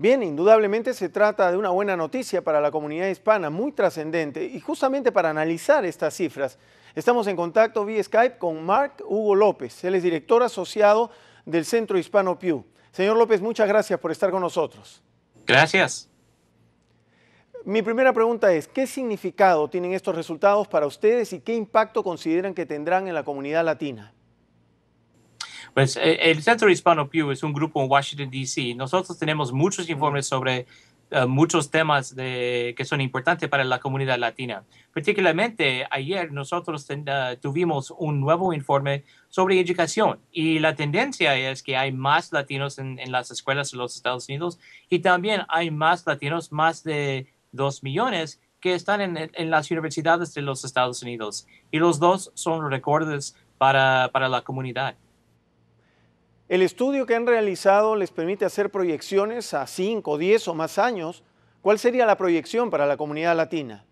Bien, indudablemente se trata de una buena noticia para la comunidad hispana, muy trascendente, y justamente para analizar estas cifras, estamos en contacto vía Skype con Mark Hugo López, él es director asociado del Centro Hispano Pew. Señor López, muchas gracias por estar con nosotros. Gracias. Mi primera pregunta es, ¿qué significado tienen estos resultados para ustedes y qué impacto consideran que tendrán en la comunidad latina? Pues eh, el Centro Hispano Pew es un grupo en Washington, D.C. Nosotros tenemos muchos informes sobre eh, muchos temas que son importantes para la comunidad latina. Particularmente ayer nosotros eh, tuvimos un nuevo informe sobre educación y la tendencia es que hay más latinos en, las escuelas de los Estados Unidos y también hay más latinos, más de dos millones que están en, las universidades de los Estados Unidos. Y los dos son recordes para, para la comunidad. El estudio que han realizado les permite hacer proyecciones a 5, 10 o más años. ¿Cuál sería la proyección para la comunidad latina?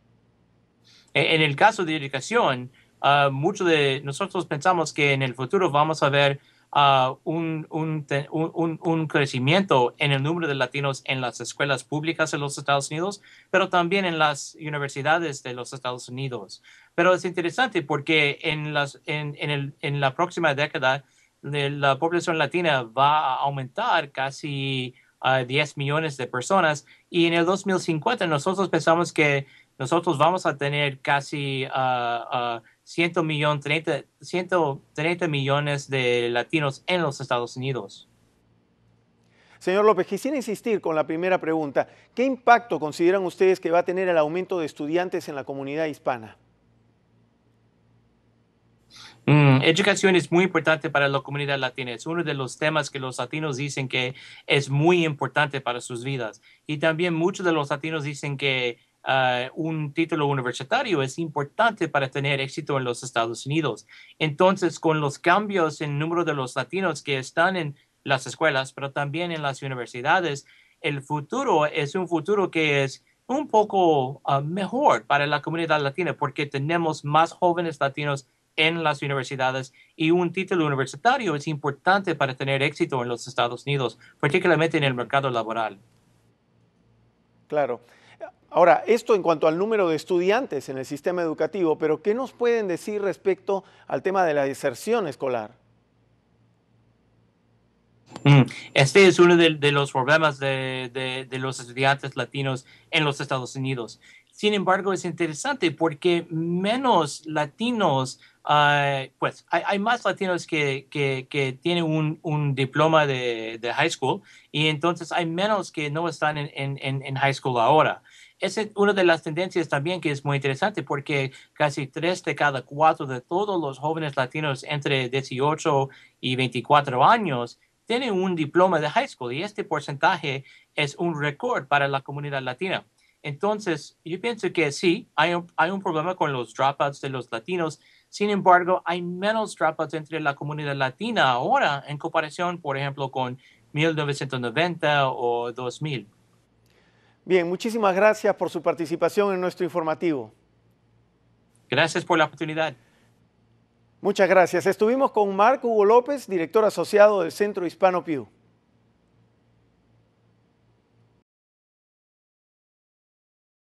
E, en el caso de educación, ah, muchos de nosotros pensamos que en el futuro vamos a ver ah, un, crecimiento en el número de latinos en las escuelas públicas en los Estados Unidos, pero también en las universidades de los Estados Unidos. Pero es interesante porque en, las, en la próxima década, la población latina va a aumentar casi a 10 millones de personas y en el 2050 nosotros pensamos que nosotros vamos a tener casi 130 ah, ah, millones de latinos en los Estados Unidos. Señor López, quisiera insistir con la primera pregunta. ¿Qué impacto consideran ustedes que va a tener el aumento de estudiantes en la comunidad hispana? Mm. educación es muy importante para la comunidad latina. Es uno de los temas que los latinos dicen que es muy importante para sus vidas. Y también muchos de los latinos dicen que ah, un título universitario es importante para tener éxito en los Estados Unidos. Entonces, con los cambios en número de los latinos que están en las escuelas, pero también en las universidades, el futuro es un futuro que es un poco ah, mejor para la comunidad latina porque tenemos más jóvenes latinos en las universidades y un título universitario es importante para tener éxito en los Estados Unidos, particularmente en el mercado laboral. Claro. Ahora, esto en cuanto al número de estudiantes en el sistema educativo, pero ¿qué nos pueden decir respecto al tema de la deserción escolar? Mm, este es uno de, los problemas de, de, los estudiantes latinos en los Estados Unidos. Sin embargo, es interesante porque menos latinos, ah, pues hay, más latinos que, tienen un, diploma de, high school y entonces hay menos que no están en, en high school ahora. Esa es una de las tendencias también que es muy interesante porque casi tres de cada cuatro de todos los jóvenes latinos entre 18 y 24 años tienen un diploma de high school y este porcentaje es un récord para la comunidad latina. Entonces, yo pienso que sí, hay un, problema con los dropouts de los latinos. Sin embargo, hay menos dropouts entre la comunidad latina ahora en comparación, por ejemplo, con 1990 o 2000. Bien, muchísimas gracias por su participación en nuestro informativo. Gracias por la oportunidad. Muchas gracias. Estuvimos con Marco Hugo López, director asociado del Centro Hispano Pew.